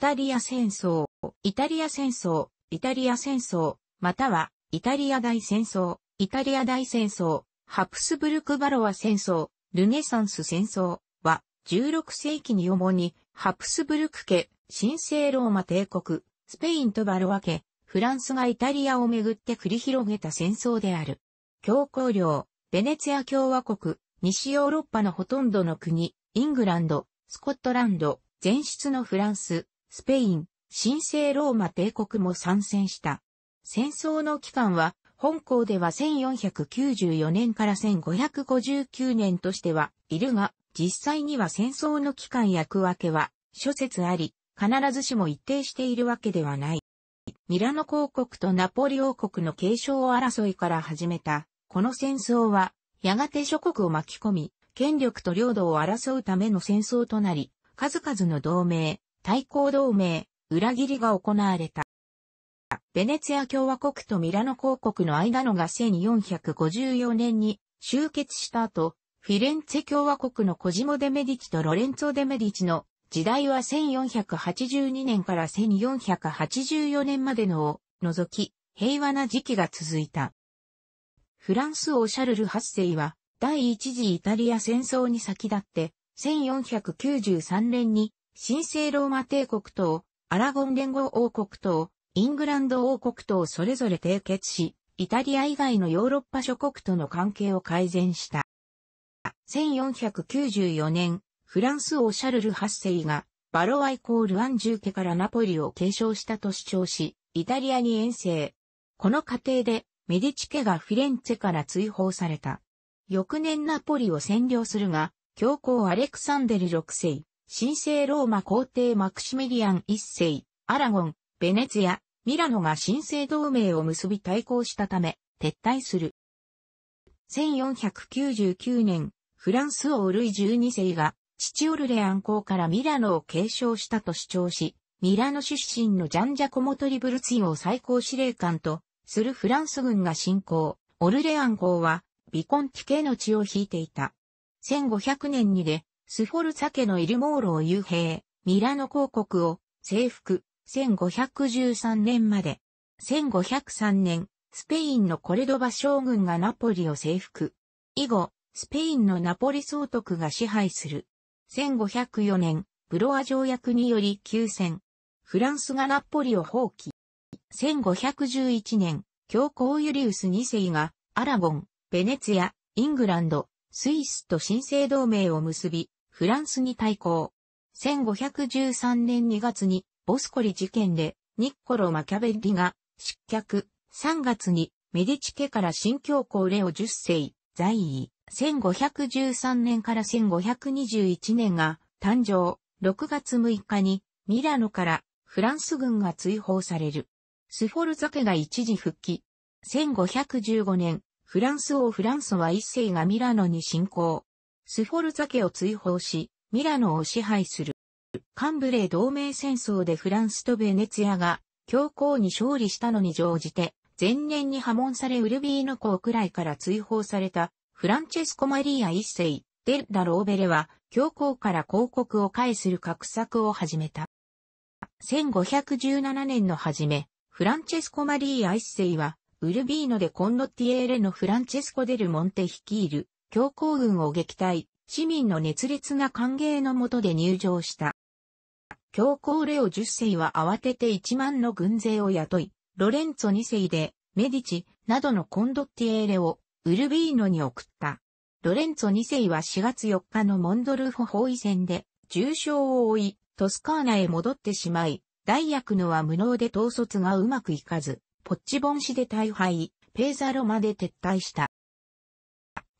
タリア戦争、イタリア戦争、イタリア戦争、または、イタリア大戦争、イタリア大戦争、ハプスブルク・バロア戦争、ルネサンス戦争は、16世紀に主に、ハプスブルク家、神聖ローマ帝国、スペインとバロア家、フランスがイタリアをめぐって繰り広げた戦争である。教皇領、ベネツィア共和国、西ヨーロッパのほとんどの国、イングランド、スコットランド、前出のフランス、スペイン、神聖ローマ帝国も参戦した。戦争の期間は、本校では1494年から1559年としてはいるが、実際には戦争の期間役分けは諸説あり、必ずしも一定しているわけではない。ミラノ公国とナポリ王国の継承争いから始めた、この戦争は、やがて諸国を巻き込み、権力と領土を争うための戦争となり、数々の同盟、対抗同盟、裏切りが行われた。ベネツィア共和国とミラノ公国の間のが1454年に終結した後、フィレンツェ共和国のコジモ・デ・メディチとロレンツォ・デ・メディチの時代は1482年から1484年までのを除き平和な時期が続いた。フランス王シャルル8世は第一次イタリア戦争に先立って1493年に神聖ローマ帝国とアラゴン連合王国とイングランド王国とそれぞれ締結し、イタリア以外のヨーロッパ諸国との関係を改善した。1494年、フランス王シャルル8世がバロアイコールアンジュ家からナポリを継承したと主張し、イタリアに遠征。この過程でメディチ家がフィレンツェから追放された。翌年ナポリを占領するが、教皇アレクサンデル6世、神聖ローマ皇帝マクシミリアン一世、アラゴン、ベネツィア、ミラノが神聖同盟を結び対抗したため、撤退する。1499年、フランス王ルイ12世が、父オルレアン公からミラノを継承したと主張し、ミラノ出身のジャンジャコモトリブルツィオを最高司令官とするフランス軍が侵攻。オルレアン公は、ビコンティ系の血を引いていた。1500年にで、スフォルサ家のイルモーロを幽閉、ミラノ公国を征服、1513年まで。1503年、スペインのコレドバ将軍がナポリを征服。以後、スペインのナポリ総督が支配する。1504年、ブロア条約により休戦。フランスがナポリを放棄。1511年、教皇ユリウス2世が、アラゴン、ベネツィア、イングランド、スイスと新生同盟を結び、フランスに対抗。1513年2月にボスコリ事件でニッコロ・マキャベッリが失脚。3月にメディチ家から新教皇レオ10世在位。1513年から1521年が誕生。6月6日にミラノからフランス軍が追放される。スフォルザ家が一時復帰。1515年、フランス王フランソは一世がミラノに侵攻。スフォルザ家を追放し、ミラノを支配する。カンブレ同盟戦争でフランスとベネツィアが強行に勝利したのに乗じて、前年に破門されウルビーノ公くらいから追放されたフランチェスコ・マリーア一世、デル・ダ・ローベレは教皇から広告を返する格策を始めた。1517年の初め、フランチェスコ・マリーア一世は、ウルビーノでコンロッティエーレのフランチェスコ・デル・モンテ率いる強行軍を撃退、市民の熱烈な歓迎のもとで入場した。強行レオ10世は慌てて1万の軍勢を雇い、ロレンツォ2世で、メディチ、などのコンドッティエーレを、ウルビーノに送った。ロレンツォ2世は4月4日のモンドルフォ包囲戦で、重傷を負い、トスカーナへ戻ってしまい、大役のは無能で統率がうまくいかず、ポッチボンシで大敗、ペーザロまで撤退した。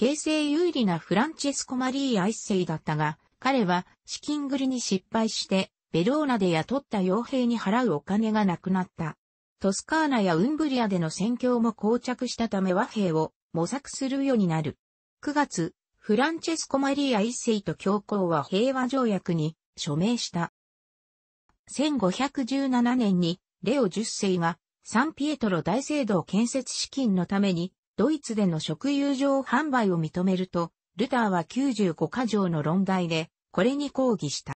形勢有利なフランチェスコ・マリー・アイッセイだったが、彼は資金繰りに失敗して、ベローナで雇った傭兵に払うお金がなくなった。トスカーナやウンブリアでの戦況も膠着したため和平を模索するようになる。9月、フランチェスコ・マリー・アイッセイと教皇は平和条約に署名した。1517年にレオ10世がサンピエトロ大聖堂建設資金のためにドイツでの食友情販売を認めると、ルターは95箇条の論題で、これに抗議した。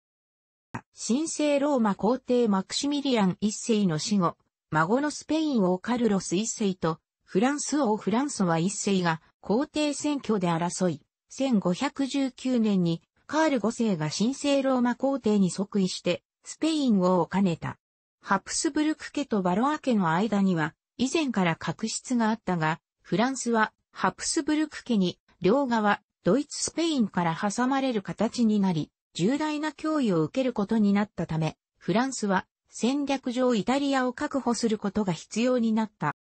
神聖ローマ皇帝マクシミリアン一世の死後、孫のスペイン王カルロス一世と、フランス王フランソワ一世が皇帝選挙で争い、1519年にカール五世が神聖ローマ皇帝に即位して、スペイン王を兼ねた。ハプスブルク家とバロア家の間には、以前から確執があったが、フランスはハプスブルク家に両側、ドイツスペインから挟まれる形になり、重大な脅威を受けることになったため、フランスは戦略上イタリアを確保することが必要になった。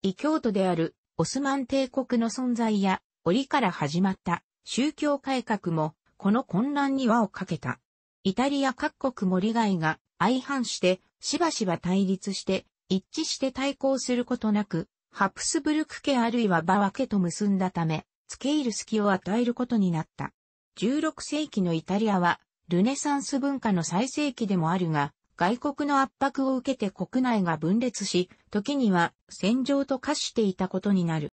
異教徒であるオスマン帝国の存在や、折から始まった宗教改革も、この混乱に輪をかけた。イタリア各国も利害が相反して、しばしば対立して、一致して対抗することなく、ハプスブルク家あるいはバワ家と結んだため、ツケイルスキを与えることになった。16世紀のイタリアは、ルネサンス文化の最盛期でもあるが、外国の圧迫を受けて国内が分裂し、時には戦場と化していたことになる。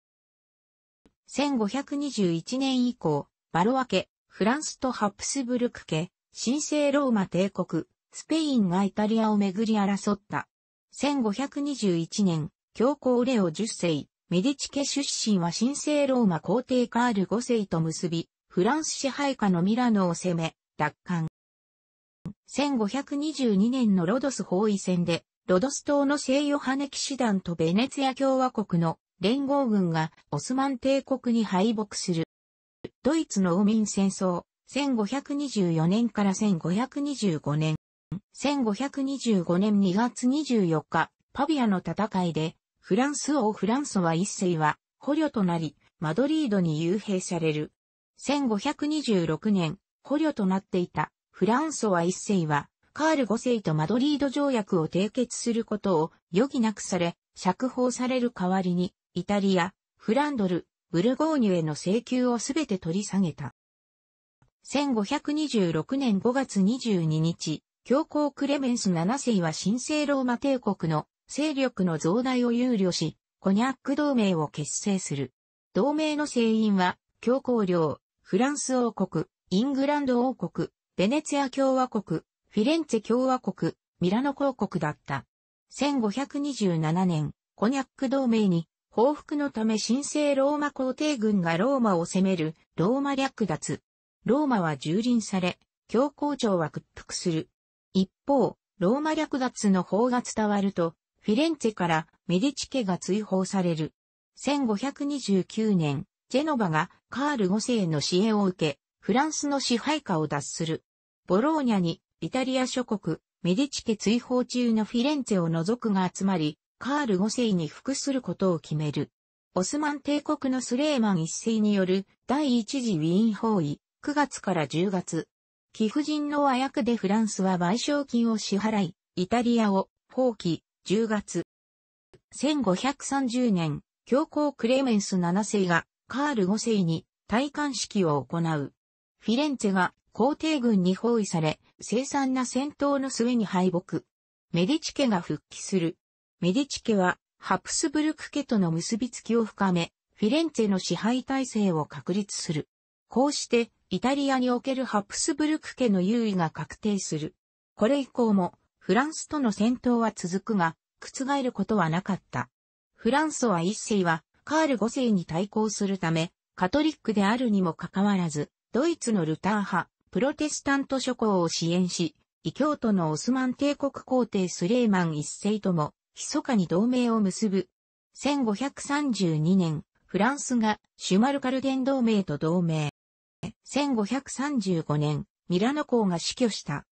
1521年以降、バロア家、フランスとハプスブルク家、神聖ローマ帝国、スペインがイタリアをめぐり争った。1521年、教皇レオ10世、メディチ家出身は神聖ローマ皇帝カール5世と結び、フランス支配下のミラノを攻め、奪還。1522年のロドス包囲戦で、ロドス島の聖ヨハネ騎士団とベネツィア共和国の連合軍がオスマン帝国に敗北する。ドイツの王民戦争、1524年から1525年。1525年2月24日、パビアの戦いで、フランス王フランソワ一世は捕虜となり、マドリードに幽閉される。1526年、捕虜となっていたフランソワ一世は、カール五世とマドリード条約を締結することを余儀なくされ、釈放される代わりに、イタリア、フランドル、ブルゴーニュへの請求をすべて取り下げた。1526年5月22日、教皇クレメンス7世は神聖ローマ帝国の勢力の増大を憂慮し、コニャック同盟を結成する。同盟の成員は、教皇領、フランス王国、イングランド王国、ベネツィア共和国、フィレンツェ共和国、ミラノ公国だった。1527年、コニャック同盟に報復のため神聖ローマ皇帝軍がローマを攻めるローマ略奪。ローマは蹂躙され、教皇庁は屈服する。一方、ローマ略奪の法が伝わると、フィレンツェからメディチ家が追放される。1529年、ジェノバがカール5世の支援を受け、フランスの支配下を脱する。ボローニャにイタリア諸国、メディチ家追放中のフィレンツェを除くが集まり、カール5世に服することを決める。オスマン帝国のスレーマン一世による第一次ウィーン包囲、9月から10月。貴婦人の和訳でフランスは賠償金を支払い、イタリアを放棄、10月。1530年、教皇クレメンス7世がカール5世に戴冠式を行う。フィレンツェが皇帝軍に包囲され、凄惨な戦闘の末に敗北。メディチ家が復帰する。メディチ家はハプスブルク家との結びつきを深め、フィレンツェの支配体制を確立する。こうして、イタリアにおけるハプスブルク家の優位が確定する。これ以降も、フランスとの戦闘は続くが、覆ることはなかった。フランソは一世は、カール五世に対抗するため、カトリックであるにもかかわらず、ドイツのルター派、プロテスタント諸侯を支援し、異教徒のオスマン帝国皇帝スレーマン一世とも、密かに同盟を結ぶ。1532年、フランスがシュマルカルデン同盟と同盟。1535年、ミラノ公が死去した。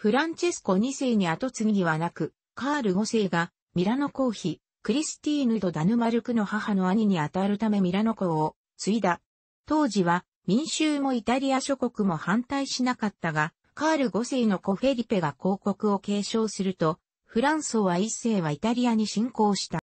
フランチェスコ2世に後継ぎはなく、カール5世がミラノ公妃、クリスティーヌとダヌマルクの母の兄にあたるためミラノ公を継いだ。当時は民衆もイタリア諸国も反対しなかったが、カール5世の子フェリペが広告を継承すると、フランソは1世はイタリアに侵攻した。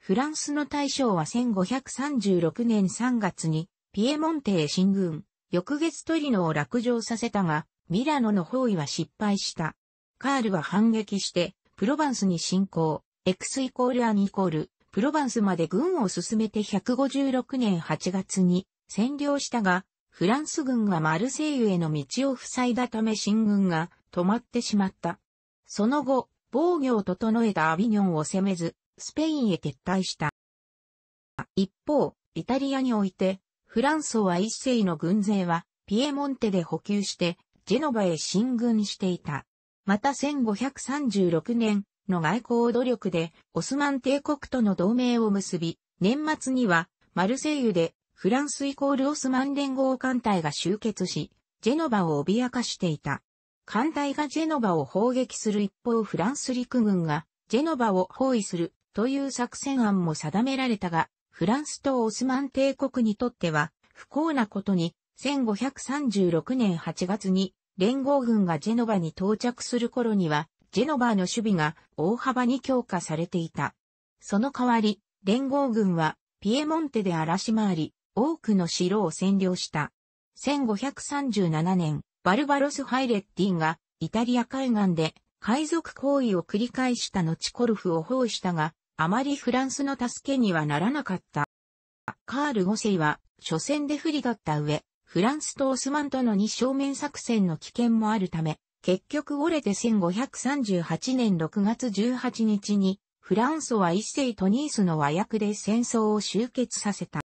フランスの大将は1536年3月にピエモンテへ進軍、翌月トリノを落城させたが、ミラノの包囲は失敗した。カールは反撃して、プロヴァンスに侵攻、X イコールアンイコール、プロヴァンスまで軍を進めて156年8月に占領したが、フランス軍がマルセイユへの道を塞いだため進軍が止まってしまった。その後、防御を整えたアビニョンを攻めず、スペインへ撤退した。一方、イタリアにおいて、フランソワ一世の軍勢は、ピエモンテで補給して、ジェノバへ進軍していた。また1536年の外交努力でオスマン帝国との同盟を結び、年末にはマルセイユでフランスイコールオスマン連合艦隊が集結し、ジェノバを脅かしていた。艦隊がジェノバを砲撃する一方フランス陸軍がジェノバを包囲するという作戦案も定められたが、フランスとオスマン帝国にとっては不幸なことに1536年8月に連合軍がジェノバに到着する頃には、ジェノバの守備が大幅に強化されていた。その代わり、連合軍はピエモンテで荒らし回り、多くの城を占領した。1537年、バルバロス・ハイレッティンがイタリア海岸で海賊行為を繰り返した後コルフを包囲したが、あまりフランスの助けにはならなかった。カール5世は、初戦で不利だった上、フランスとオスマンとの二正面作戦の危険もあるため、結局折れて1538年6月18日に、フランソは一世とニースの和訳で戦争を終結させた。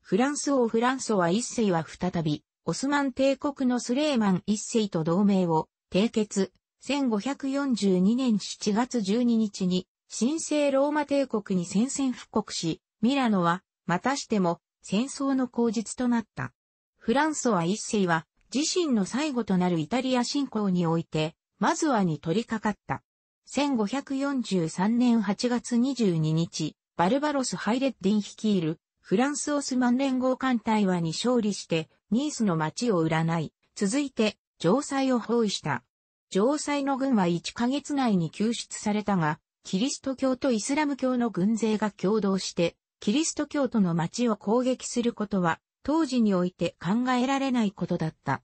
フランス王フランソは一世は再び、オスマン帝国のスレーマン一世と同盟を締結、1542年7月12日に、神聖ローマ帝国に宣戦布告し、ミラノは、またしても、戦争の口実となった。フランソワ一世は自身の最後となるイタリア侵攻において、まずはに取り掛かった。1543年8月22日、バルバロス・ハイレッディン率いるフランスオスマン連合艦隊はに勝利して、ニースの町を占い、続いて城塞を包囲した。城塞の軍は1ヶ月内に救出されたが、キリスト教とイスラム教の軍勢が共同して、キリスト教徒の町を攻撃することは当時において考えられないことだった。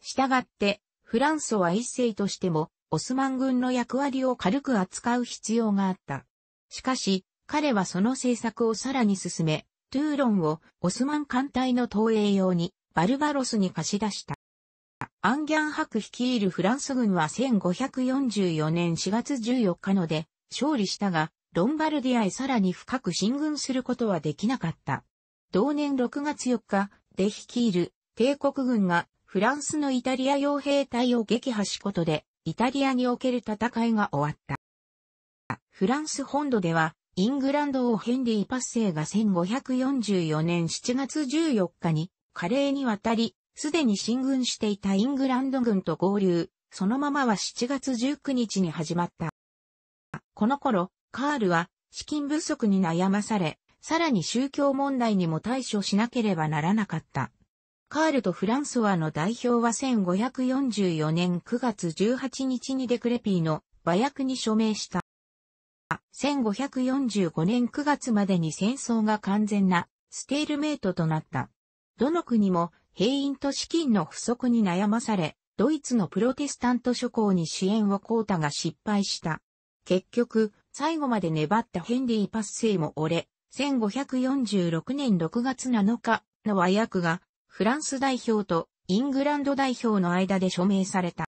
したがって、フランソは一世としても、オスマン軍の役割を軽く扱う必要があった。しかし、彼はその政策をさらに進め、トゥーロンをオスマン艦隊の投影用にバルバロスに貸し出した。アンギャンハク率いるフランス軍は1544年4月14日ので勝利したが、ロンバルディアへさらに深く進軍することはできなかった。同年6月4日、で率いる帝国軍がフランスのイタリア傭兵隊を撃破しことで、イタリアにおける戦いが終わった。フランス本土では、イングランド王ヘンリー・パッセイが1544年7月14日に、華麗に渡り、すでに進軍していたイングランド軍と合流、そのままは7月19日に始まった。この頃、カールは資金不足に悩まされ、さらに宗教問題にも対処しなければならなかった。カールとフランソワの代表は1544年9月18日にデクレピーの和訳に署名した。1545年9月までに戦争が完全なステールメイトとなった。どの国も兵員と資金の不足に悩まされ、ドイツのプロテスタント諸侯に支援をコータが失敗した。結局、最後まで粘ったヘンリー・パッセイも折れ、1546年6月7日の和訳が、フランス代表とイングランド代表の間で署名された。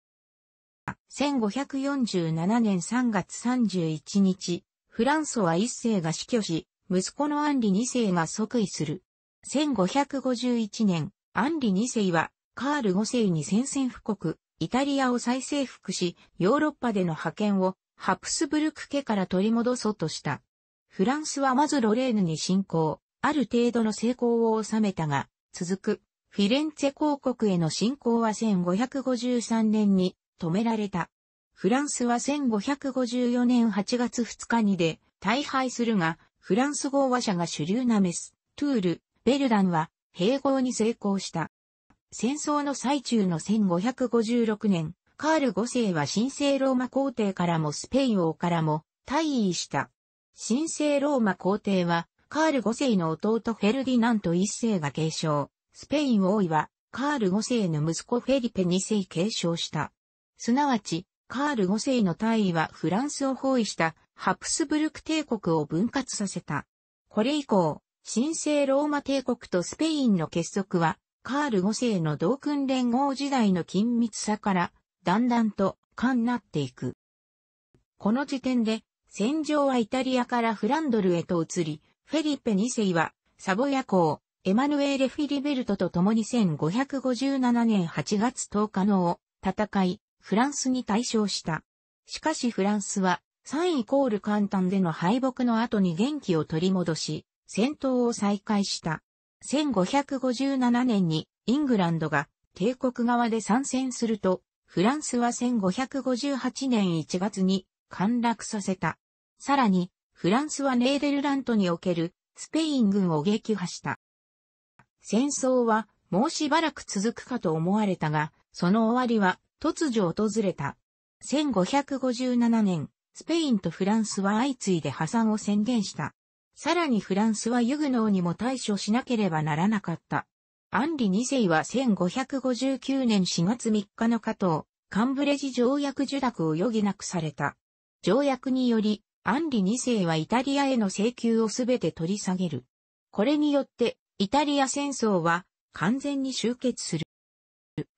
1547年3月31日、フランソは一世が死去し、息子のアンリ二世が即位する。1551年、アンリ二世は、カール五世に宣戦布告、イタリアを再征服し、ヨーロッパでの覇権を、ハプスブルク家から取り戻そうとした。フランスはまずロレーヌに侵攻、ある程度の成功を収めたが、続く、フィレンツェ公国への侵攻は1553年に止められた。フランスは1554年8月2日にで大敗するが、フランス語話者が主流なメス、トゥール、ベルダンは併合に成功した。戦争の最中の1556年、カール5世は神聖ローマ皇帝からもスペイン王からも退位した。神聖ローマ皇帝は、カール5世の弟フェルディナント1世が継承、スペイン王位は、カール5世の息子フェリペ2世継承した。すなわち、カール5世の大位はフランスを包囲したハプスブルク帝国を分割させた。これ以降、神聖ローマ帝国とスペインの結束は、カール5世の同訓連合時代の緊密さから、だんだんと、勘なっていく。この時点で、戦場はイタリアからフランドルへと移り、フェリッペ2世は、サボヤ公、エマヌエーレ・フィリベルトと共に1557年8月10日の戦い、フランスに対象した。しかしフランスは、3イコール簡単での敗北の後に元気を取り戻し、戦闘を再開した。1557年にイングランドが帝国側で参戦すると、フランスは1558年1月に陥落させた。さらに、フランスはネーデルラントにおけるスペイン軍を撃破した。戦争はもうしばらく続くかと思われたが、その終わりは突如訪れた。1557年、スペインとフランスは相次いで破産を宣言した。さらにフランスはユグノーにも対処しなければならなかった。アンリ2世は1559年4月3日の加藤、カンブレジ条約受諾を余儀なくされた。条約により、アンリ2世はイタリアへの請求をすべて取り下げる。これによって、イタリア戦争は完全に終結する。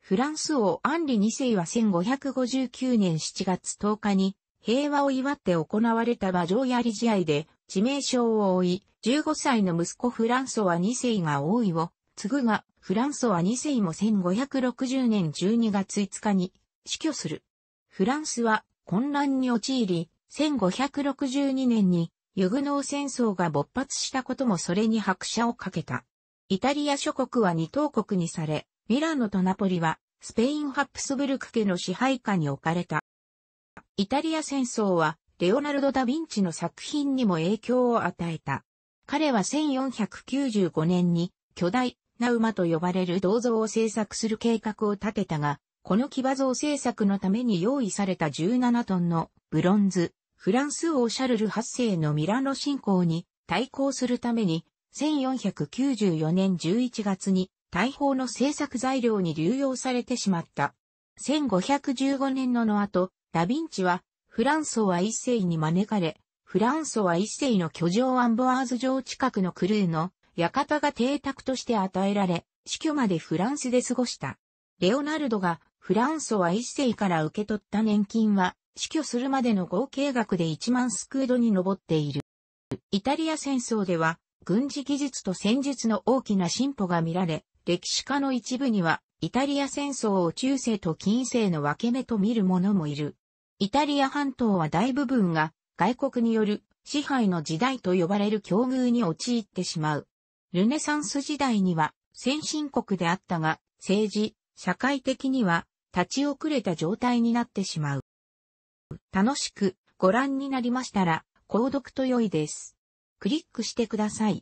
フランス王アンリ2世は1559年7月10日に平和を祝って行われた馬上やり試合で致命傷を負い、15歳の息子フランソワ2世が王位を継ぐが、フランソワ2世も1560年12月5日に死去する。フランスは混乱に陥り、1562年にユグノー戦争が勃発したこともそれに拍車をかけた。イタリア諸国は二等国にされ、ミラノとナポリはスペインハプスブルク家の支配下に置かれた。イタリア戦争はレオナルド・ダ・ヴィンチの作品にも影響を与えた。彼は1495年に巨大な馬と呼ばれる銅像を制作する計画を立てたが、この騎馬像制作のために用意された17トンのブロンズ、フランス王シャルル8世のミラノ侵攻に対抗するために、1494年11月に大砲の制作材料に流用されてしまった。1515年のの後、ダヴィンチはフランソワ一世に招かれ、フランソワ一世の居城アンボアーズ城近くのクルーの館が邸宅として与えられ、死去までフランスで過ごした。レオナルドがフランソは一世から受け取った年金は、死去するまでの合計額で1万スクードに上っている。イタリア戦争では、軍事技術と戦術の大きな進歩が見られ、歴史家の一部には、イタリア戦争を中世と近世の分け目と見る者もいる。イタリア半島は大部分が外国による支配の時代と呼ばれる境遇に陥ってしまう。ルネサンス時代には先進国であったが、政治、社会的には立ち遅れた状態になってしまう。楽しくご覧になりましたら、購読と良いです。クリックしてください。